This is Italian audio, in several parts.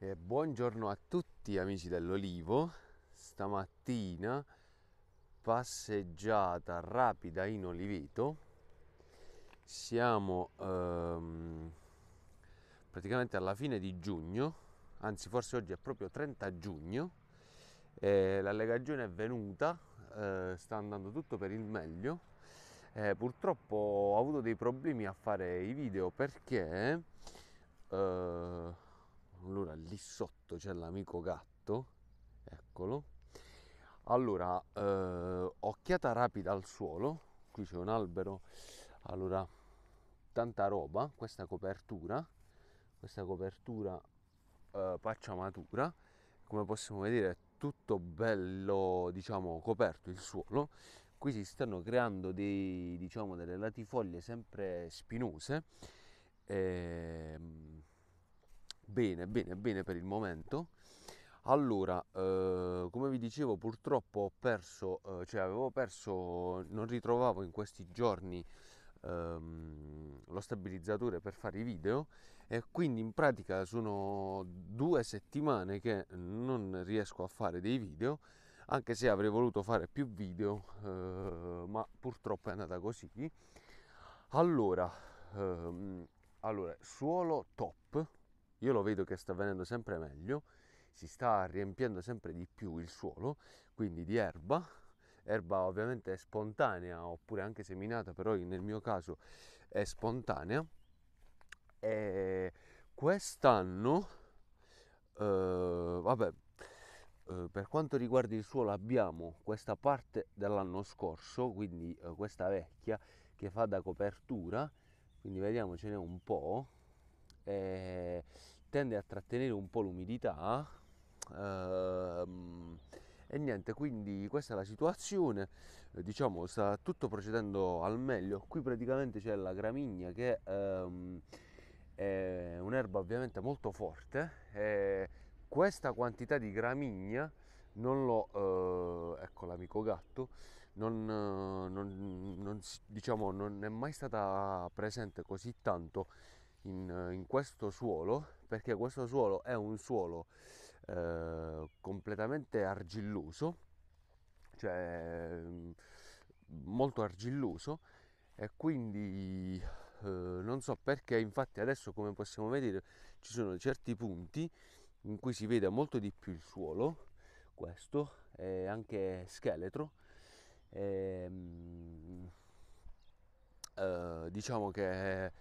Eh, buongiorno a tutti amici dell'Olivo, stamattina passeggiata rapida in Oliveto, siamo ehm, praticamente alla fine di giugno, anzi forse oggi è proprio 30 giugno, eh, l'allegagione è venuta, eh, sta andando tutto per il meglio, eh, purtroppo ho avuto dei problemi a fare i video perché eh, allora lì sotto c'è l'amico gatto eccolo allora eh, occhiata rapida al suolo qui c'è un albero allora tanta roba questa copertura questa copertura eh, pacciamatura come possiamo vedere è tutto bello diciamo coperto il suolo qui si stanno creando dei, diciamo, delle latifoglie sempre spinose e, ehm, bene, bene, bene per il momento. Allora, eh, come vi dicevo, purtroppo ho perso, eh, cioè avevo perso, non ritrovavo in questi giorni ehm, lo stabilizzatore per fare i video e quindi in pratica sono due settimane che non riesco a fare dei video, anche se avrei voluto fare più video, eh, ma purtroppo è andata così. Allora, ehm, allora suolo top io lo vedo che sta venendo sempre meglio, si sta riempiendo sempre di più il suolo, quindi di erba, erba ovviamente spontanea oppure anche seminata, però nel mio caso è spontanea. E quest'anno, eh, vabbè, eh, per quanto riguarda il suolo abbiamo questa parte dell'anno scorso, quindi eh, questa vecchia che fa da copertura, quindi vediamo ce n'è un po', eh, tende a trattenere un po' l'umidità ehm, e niente quindi questa è la situazione eh, diciamo sta tutto procedendo al meglio qui praticamente c'è la gramigna che ehm, è un'erba ovviamente molto forte e questa quantità di gramigna non l'ho, eh, ecco l'amico gatto, non, non, non, diciamo, non è mai stata presente così tanto in, in questo suolo perché questo suolo è un suolo eh, completamente argilloso, cioè molto argilloso e quindi eh, non so perché infatti adesso come possiamo vedere ci sono certi punti in cui si vede molto di più il suolo questo è anche scheletro e, ehm, eh, diciamo che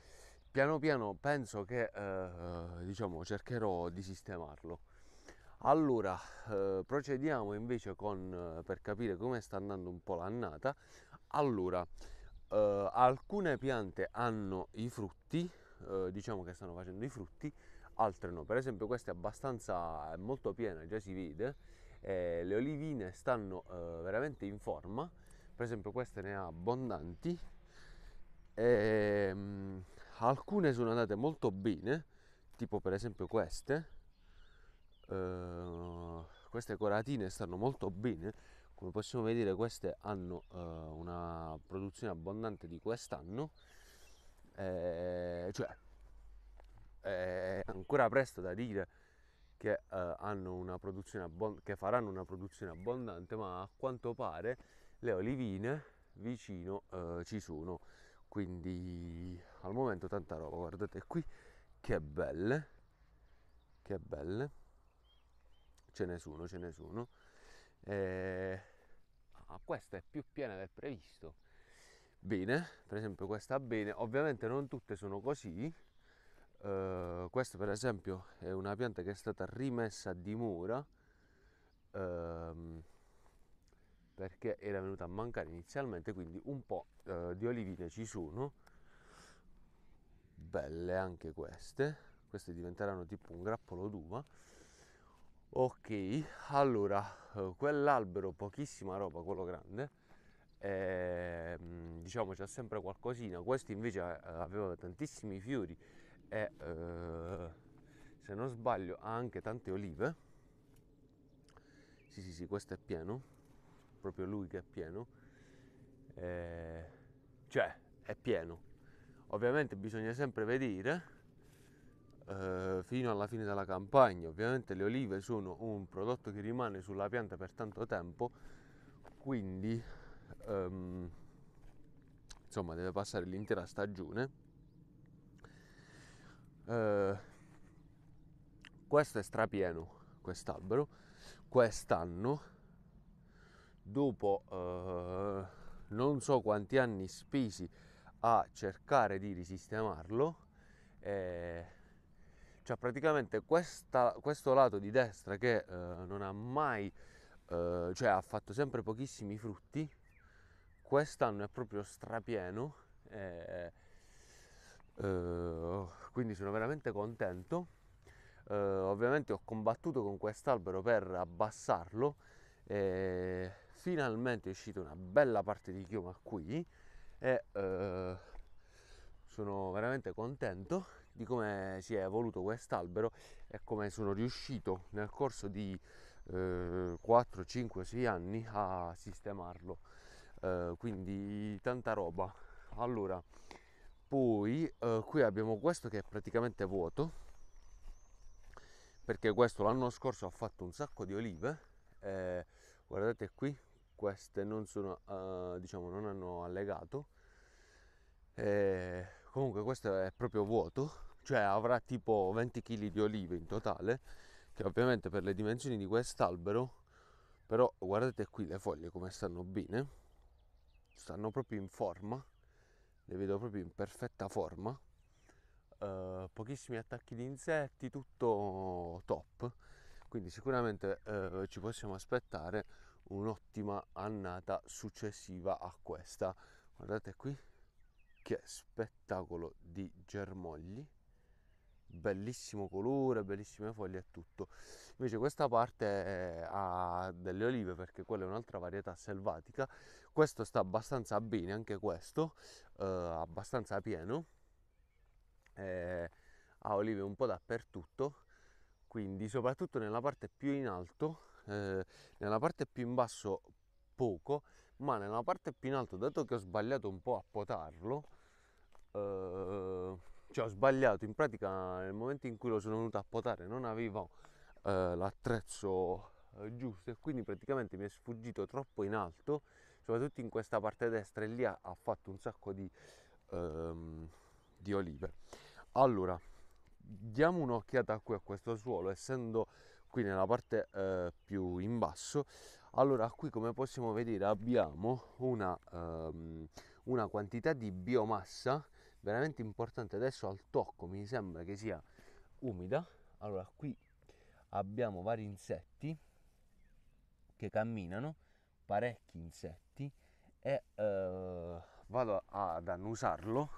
piano piano penso che eh, diciamo cercherò di sistemarlo allora eh, procediamo invece con eh, per capire come sta andando un po' l'annata allora eh, alcune piante hanno i frutti eh, diciamo che stanno facendo i frutti altre no per esempio questa è abbastanza è molto piena già si vede eh, le olivine stanno veramente in forma per esempio queste ne ha abbondanti e, ehm, alcune sono andate molto bene, tipo per esempio queste. Uh, queste coratine stanno molto bene, come possiamo vedere queste hanno uh, una produzione abbondante di quest'anno, eh, cioè è ancora presto da dire che, uh, abbon- che faranno una produzione abbondante, ma a quanto pare le olivine vicino ci sono quindi al momento tanta roba guardate qui che belle che belle ce ne sono ce ne sono eh, ah, questa è più piena del previsto bene per esempio questa bene ovviamente non tutte sono così eh, questa per esempio è una pianta che è stata rimessa a dimora ehm, perché era venuta a mancare inizialmente, quindi un po' eh, di olivine ci sono, belle anche queste, queste diventeranno tipo un grappolo d'uva. Ok, allora, eh, quell'albero, pochissima roba, quello grande, eh, diciamo c'è sempre qualcosina, questo invece eh, aveva tantissimi fiori e se non sbaglio ha anche tante olive. Sì, sì, sì, questo è pieno proprio lui che è pieno, eh, cioè è pieno. Ovviamente bisogna sempre vedere eh, fino alla fine della campagna, ovviamente le olive sono un prodotto che rimane sulla pianta per tanto tempo, quindi ehm, insomma deve passare l'intera stagione. Eh, questo è strapieno, quest'albero, quest'anno dopo eh, non so quanti anni spesi a cercare di risistemarlo, eh, cioè praticamente questa, questo lato di destra che eh, non ha mai, eh, cioè ha fatto sempre pochissimi frutti, quest'anno è proprio strapieno, eh, eh, quindi sono veramente contento. Eh, ovviamente ho combattuto con quest'albero per abbassarlo finalmente è uscita una bella parte di chioma qui e eh, sono veramente contento di come si è evoluto quest'albero e come sono riuscito nel corso di eh, 4, 5, 6 anni a sistemarlo eh, quindi tanta roba allora poi eh, qui abbiamo questo che è praticamente vuoto perché questo l'anno scorso ha fatto un sacco di olive eh, guardate qui queste non sono uh, diciamo non hanno allegato e eh, comunque questo è proprio vuoto cioè avrà tipo 20 kg di olive in totale che ovviamente per le dimensioni di quest'albero però guardate qui le foglie come stanno bene stanno proprio in forma le vedo proprio in perfetta forma uh, pochissimi attacchi di insetti tutto top quindi sicuramente eh, ci possiamo aspettare un'ottima annata successiva a questa guardate qui che spettacolo di germogli bellissimo colore bellissime foglie e tutto invece questa parte eh, ha delle olive perché quella è un'altra varietà selvatica questo sta abbastanza bene anche questo eh, abbastanza pieno eh, ha olive un po' dappertutto quindi soprattutto nella parte più in alto eh, nella parte più in basso poco ma nella parte più in alto dato che ho sbagliato un po' a potarlo eh, cioè ho sbagliato in pratica nel momento in cui lo sono venuto a potare non avevo eh, l'attrezzo eh, giusto e quindi praticamente mi è sfuggito troppo in alto soprattutto in questa parte destra e lì ha, ha fatto un sacco di, ehm, di olive allora diamo un'occhiata qui a questo suolo essendo qui nella parte eh, più in basso allora qui come possiamo vedere abbiamo una, ehm, una quantità di biomassa veramente importante adesso al tocco mi sembra che sia umida allora qui abbiamo vari insetti che camminano parecchi insetti e eh, vado ad annusarlo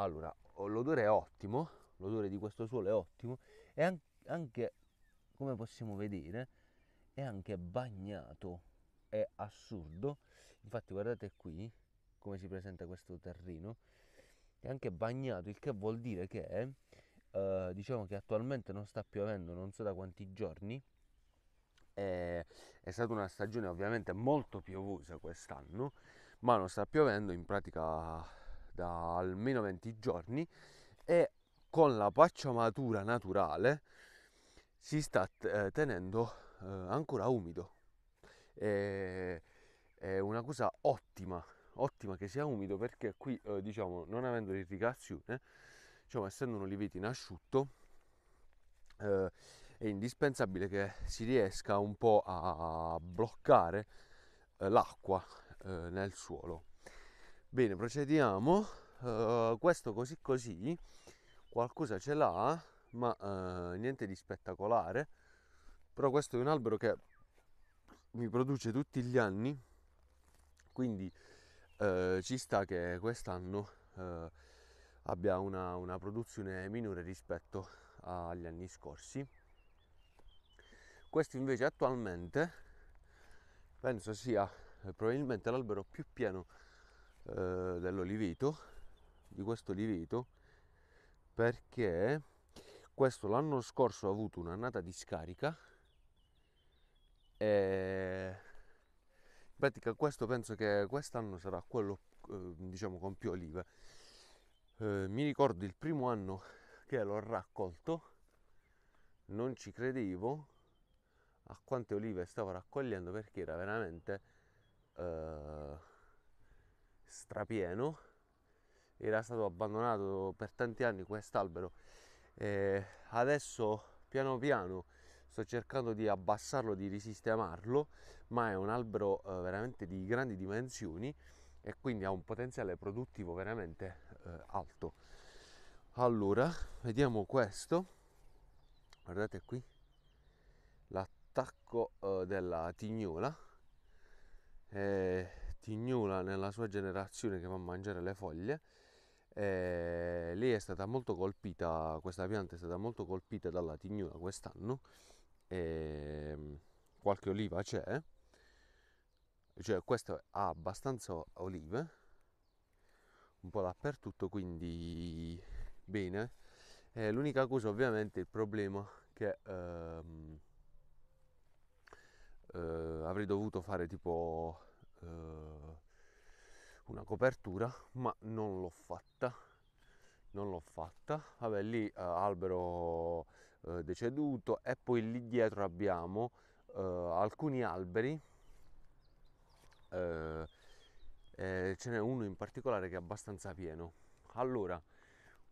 Allora, l'odore è ottimo, l'odore di questo suolo è ottimo e anche, come possiamo vedere, è anche bagnato, è assurdo. Infatti guardate qui come si presenta questo terreno, è anche bagnato, il che vuol dire che eh, diciamo che attualmente non sta piovendo non so da quanti giorni, è, è stata una stagione ovviamente molto piovosa quest'anno, ma non sta piovendo in pratica da almeno 20 giorni e con la pacciamatura naturale si sta eh, tenendo eh, ancora umido. E, è una cosa ottima, ottima che sia umido perché qui eh, diciamo non avendo l'irrigazione, diciamo essendo un oliveto in asciutto, è indispensabile che si riesca un po' a bloccare l'acqua nel suolo Bene, procediamo. Uh, questo così così, qualcosa ce l'ha, ma uh, niente di spettacolare. Però questo è un albero che mi produce tutti gli anni, quindi uh, ci sta che quest'anno abbia una, una produzione minore rispetto agli anni scorsi. Questo invece attualmente penso sia probabilmente l'albero più pieno eh, dell'oliveto, di questo oliveto, perché questo l'anno scorso ha avuto un'annata di scarica e in pratica questo penso che quest'anno sarà quello eh, diciamo con più olive. Eh, mi ricordo il primo anno che l'ho raccolto, non ci credevo a quante olive stavo raccogliendo perché era veramente eh, strapieno era stato abbandonato per tanti anni quest'albero eh, adesso piano piano sto cercando di abbassarlo di risistemarlo ma è un albero eh, veramente di grandi dimensioni e quindi ha un potenziale produttivo veramente eh, alto allora vediamo questo guardate qui l'attacco eh, della tignola eh, tignola nella sua generazione che va a mangiare le foglie. E eh, lei è stata molto colpita, questa pianta è stata molto colpita dalla tignola quest'anno. Ehm, qualche oliva c'è, cioè questo ha abbastanza olive, un po' dappertutto, quindi bene. Eh, l'unica cosa ovviamente il problema che ehm, eh, avrei dovuto fare tipo eh, una copertura ma non l'ho fatta non l'ho fatta vabbè lì eh, albero eh, deceduto e poi lì dietro abbiamo eh, alcuni alberi eh, ce n'è uno in particolare che è abbastanza pieno allora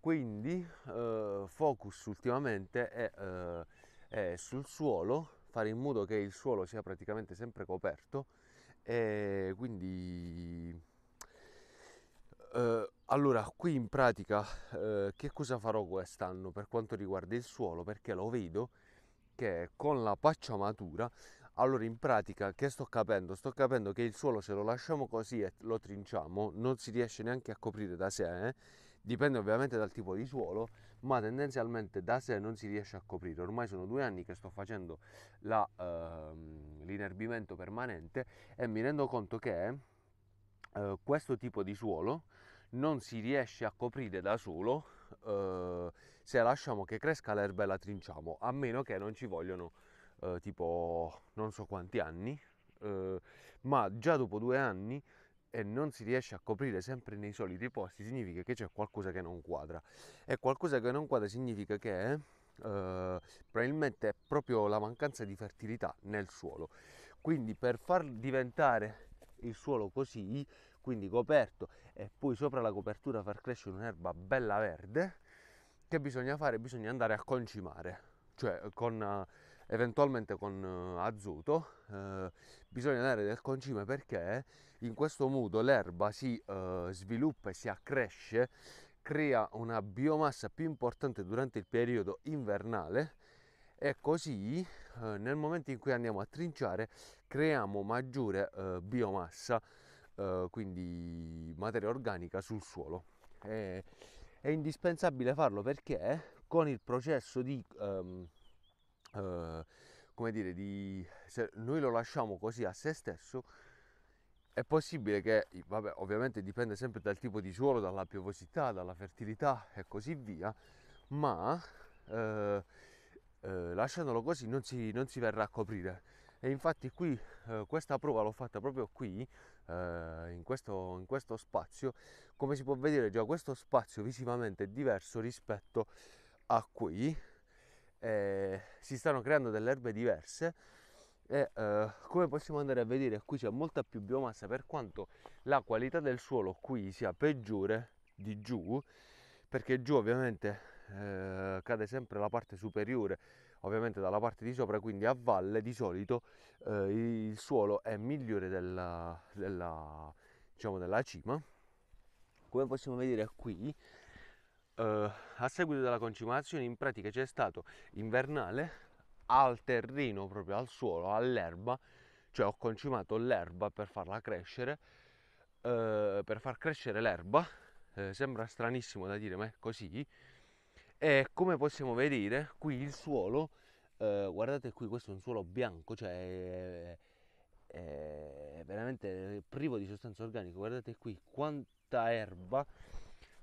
quindi eh, focus ultimamente è, è sul suolo fare in modo che il suolo sia praticamente sempre coperto e eh, quindi eh, allora qui in pratica eh, che cosa farò quest'anno per quanto riguarda il suolo? Perché lo vedo che con la pacciamatura allora in pratica che sto capendo? Sto capendo che il suolo se lo lasciamo così e lo trinciamo non si riesce neanche a coprire da sé eh? dipende ovviamente dal tipo di suolo, ma tendenzialmente da sé non si riesce a coprire. Ormai sono due anni che sto facendo la, uh, l'inerbimento permanente e mi rendo conto che uh, questo tipo di suolo non si riesce a coprire da solo uh, se lasciamo che cresca l'erba e la trinciamo, a meno che non ci vogliono eh, tipo non so quanti anni, ma già dopo due anni e non si riesce a coprire sempre nei soliti posti, significa che c'è qualcosa che non quadra. E qualcosa che non quadra significa che eh, probabilmente è proprio la mancanza di fertilità nel suolo. Quindi per far diventare il suolo così, quindi coperto e poi sopra la copertura far crescere un'erba bella verde, che bisogna fare? Bisogna andare a concimare, cioè con eventualmente con eh, azoto eh, bisogna dare del concime perché in questo modo l'erba si eh, sviluppa e si accresce crea una biomassa più importante durante il periodo invernale e così eh, nel momento in cui andiamo a trinciare creiamo maggiore eh, biomassa eh, quindi materia organica sul suolo è, è indispensabile farlo perché con il processo di ehm, eh, come dire, di, se noi lo lasciamo così a se stesso, è possibile che, vabbè, ovviamente dipende sempre dal tipo di suolo, dalla piovosità, dalla fertilità e così via, ma eh, eh, lasciandolo così non si, non si, verrà a coprire. E infatti qui eh, questa prova l'ho fatta proprio qui, eh, in questo, in, questo, spazio. Come si può vedere già questo spazio visivamente è diverso rispetto a qui, eh, si stanno creando delle erbe diverse e eh, come possiamo andare a vedere qui c'è molta più biomassa per quanto la qualità del suolo qui sia peggiore di giù perché giù ovviamente eh, cade sempre la parte superiore ovviamente dalla parte di sopra quindi a valle di solito eh, il suolo è migliore della, della, diciamo della cima come possiamo vedere qui eh, a seguito della concimazione in pratica c'è stato invernale al terreno, proprio al suolo, all'erba, cioè ho concimato l'erba per farla crescere, eh, per far crescere l'erba, eh, sembra stranissimo da dire ma è così, e come possiamo vedere qui il suolo, eh, guardate qui questo è un suolo bianco, cioè è, è veramente privo di sostanza organica, guardate qui quanta erba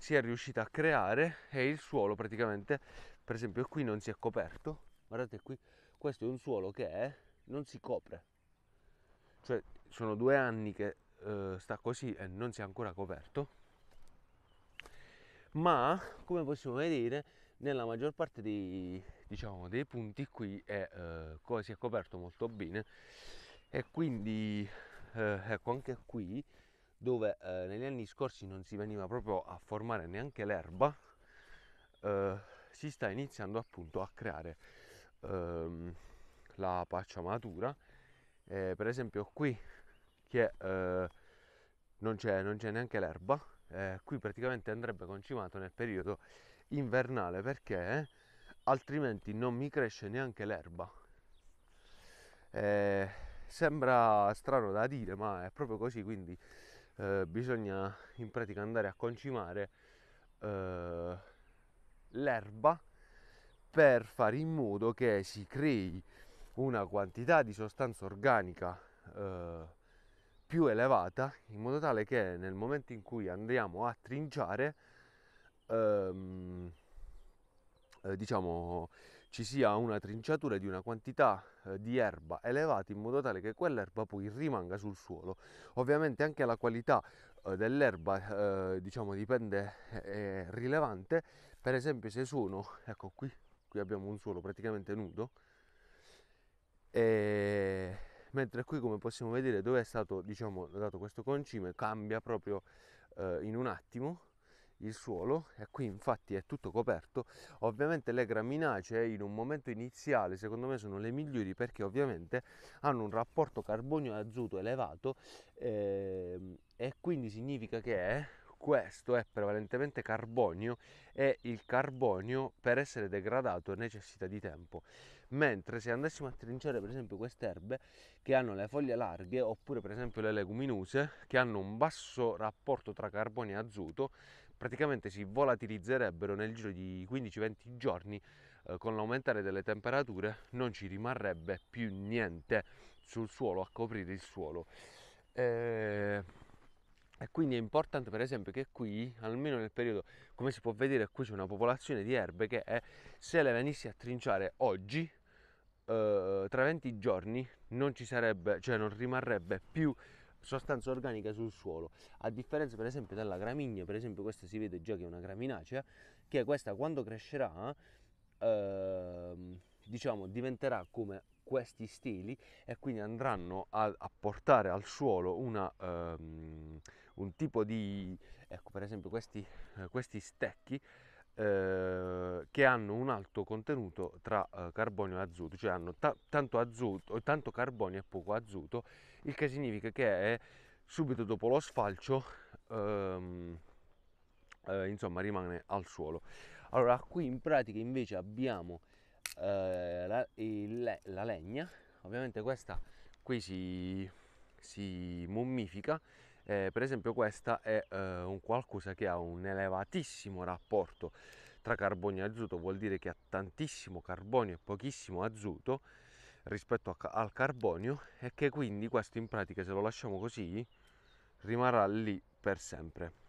si è riuscita a creare e il suolo praticamente, per esempio qui non si è coperto, guardate qui, questo è un suolo che è, non si copre, cioè sono due anni che eh, sta così e non si è ancora coperto, ma come possiamo vedere nella maggior parte dei, diciamo, dei punti qui è, eh, si è coperto molto bene e quindi eh, ecco anche qui dove eh, negli anni scorsi non si veniva proprio a formare neanche l'erba, eh, si sta iniziando appunto a creare ehm, la paccia matura. Eh, per esempio qui che eh, non c'è, non, c'è, neanche l'erba, qui praticamente andrebbe concimato nel periodo invernale perché eh, altrimenti non mi cresce neanche l'erba. sembra strano da dire ma è proprio così quindi eh, bisogna in pratica andare a concimare eh, l'erba per fare in modo che si crei una quantità di sostanza organica eh, più elevata in modo tale che nel momento in cui andiamo a trinciare ehm, eh, diciamo ci sia una trinciatura di una quantità eh, di erba elevata in modo tale che quell'erba poi rimanga sul suolo. Ovviamente anche la qualità eh, dell'erba eh, diciamo dipende è rilevante, per esempio se sono, ecco qui, qui abbiamo un suolo praticamente nudo, e... mentre qui come possiamo vedere dove è stato diciamo dato questo concime cambia proprio in un attimo il suolo e qui infatti è tutto coperto ovviamente le graminacee in un momento iniziale secondo me sono le migliori perché ovviamente hanno un rapporto carbonio azoto elevato eh, e quindi significa che questo è prevalentemente carbonio e il carbonio per essere degradato necessita di tempo mentre se andassimo a trinciare per esempio queste erbe che hanno le foglie larghe oppure per esempio le leguminose che hanno un basso rapporto tra carbonio e azoto praticamente si volatilizzerebbero nel giro di 15-20 giorni eh, con l'aumentare delle temperature non ci rimarrebbe più niente sul suolo a coprire il suolo eh, e quindi è importante per esempio che qui, almeno nel periodo, come si può vedere, qui c'è una popolazione di erbe che è, se le venissi a trinciare oggi, eh, tra 20 giorni non ci sarebbe, cioè non rimarrebbe più sostanza organica sul suolo a differenza per esempio della gramigna per esempio questa si vede già che è una graminacea che questa quando crescerà eh, diciamo diventerà come questi steli e quindi andranno a, a portare al suolo una, um, un tipo di ecco per esempio questi, eh, questi stecchi eh, che hanno un alto contenuto tra eh, carbonio e azoto, cioè hanno ta tanto, azoto, eh, tanto carbonio e poco azoto, il che significa che è, subito dopo lo sfalcio ehm, eh, insomma rimane al suolo. Allora qui in pratica invece abbiamo eh, la, il, la, legna, ovviamente questa qui si, si mummifica eh, per esempio questa è eh, un qualcosa che ha un elevatissimo rapporto tra carbonio e azoto vuol dire che ha tantissimo carbonio e pochissimo azoto rispetto a, al carbonio e che quindi questo in pratica se lo lasciamo così rimarrà lì per sempre